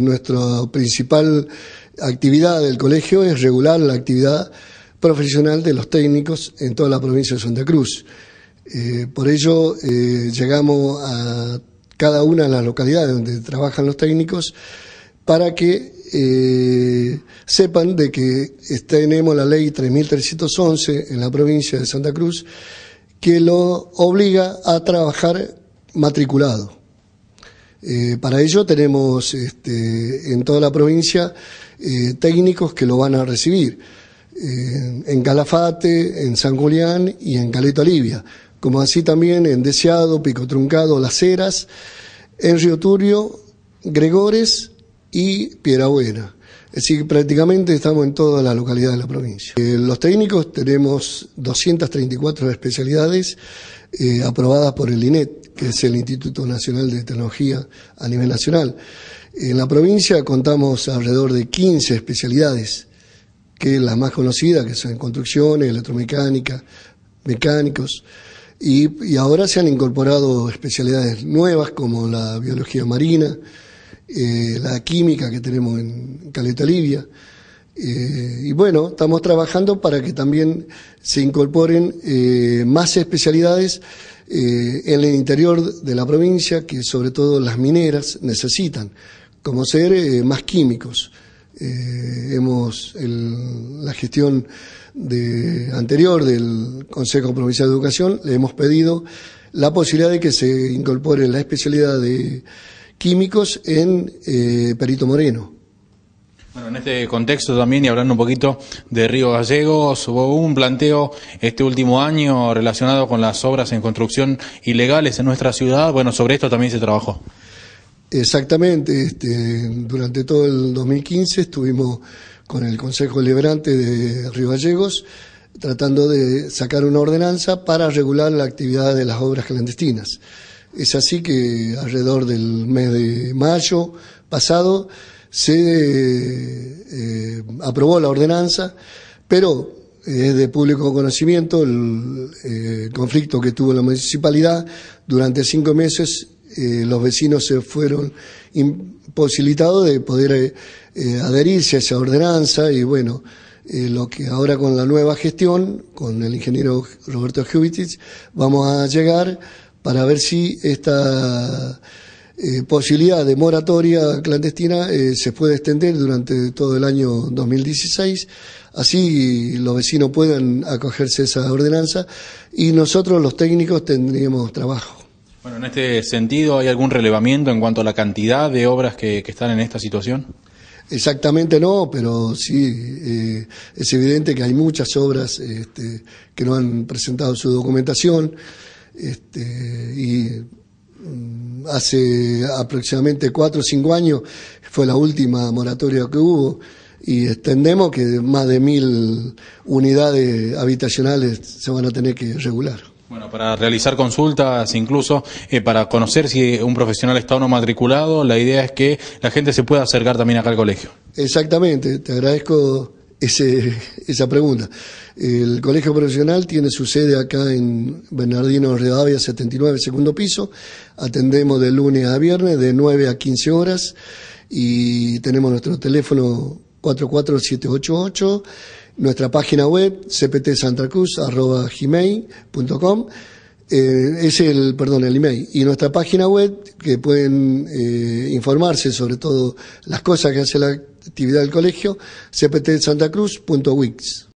Nuestra principal actividad del colegio es regular la actividad profesional de los técnicos en toda la provincia de Santa Cruz. Eh, por ello, eh, llegamos a cada una de las localidades donde trabajan los técnicos para que eh, sepan de que tenemos la ley 3311 en la provincia de Santa Cruz que lo obliga a trabajar matriculado. Eh, para ello tenemos este, en toda la provincia eh, técnicos que lo van a recibir, eh, en Calafate, en San Julián y en Caleta Olivia, como así también en Deseado, Pico Truncado, Las Heras, en Río Turio, Gregores y Buena, Es decir, prácticamente estamos en toda la localidad de la provincia. Eh, los técnicos tenemos 234 especialidades eh, aprobadas por el INET, que es el Instituto Nacional de Tecnología a nivel nacional. En la provincia contamos alrededor de 15 especialidades, que las más conocidas, que son construcciones, electromecánica, mecánicos, y ahora se han incorporado especialidades nuevas como la biología marina, eh, la química que tenemos en Caleta Libia. Eh, y bueno, estamos trabajando para que también se incorporen eh, más especialidades en el interior de la provincia que sobre todo las mineras necesitan, como ser más químicos. hemos en la gestión anterior del Consejo Provincial de Educación le hemos pedido la posibilidad de que se incorpore la especialidad de químicos en eh, Perito Moreno. Bueno, en este contexto también y hablando un poquito de Río Gallegos, hubo un planteo este último año relacionado con las obras en construcción ilegales en nuestra ciudad. Bueno, sobre esto también se trabajó. Exactamente, este, durante todo el 2015 estuvimos con el Consejo Liberante de Río Gallegos tratando de sacar una ordenanza para regular la actividad de las obras clandestinas. Es así que alrededor del mes de mayo pasado se eh, aprobó la ordenanza, pero eh, es de público conocimiento eh, el, conflicto que tuvo la municipalidad. Durante cinco meses los vecinos se fueron imposibilitados de poder adherirse a esa ordenanza y bueno, lo que ahora con la nueva gestión, con el ingeniero Roberto Jubitich, vamos a llegar para ver si esta eh, posibilidad de moratoria clandestina eh, se puede extender durante todo el año 2016. Así los vecinos puedan acogerse a esa ordenanza y nosotros los técnicos tendríamos trabajo. Bueno, en este sentido, ¿hay algún relevamiento en cuanto a la cantidad de obras que, están en esta situación? Exactamente no, pero sí, eh, es evidente que hay muchas obras este, que no han presentado su documentación. Este, y mm, hace aproximadamente cuatro o cinco años fue la última moratoria que hubo y extendemos que más de mil unidades habitacionales se van a tener que regular. Bueno, para realizar consultas, incluso eh, para conocer si un profesional está o no matriculado, la idea es que la gente se pueda acercar también acá al colegio. Exactamente, te agradezco ese, esa pregunta. El Colegio Profesional tiene su sede acá en Bernardino Rivadavia 79, segundo piso. Atendemos de lunes a viernes de 9 a 15 horas y tenemos nuestro teléfono 44788, nuestra página web cptsantacruz@gmail.com. Eh, es el, perdón, el email. Y nuestra página web, que pueden eh, informarse sobre todo las cosas que hace la actividad del colegio, cptsantacruz.wix.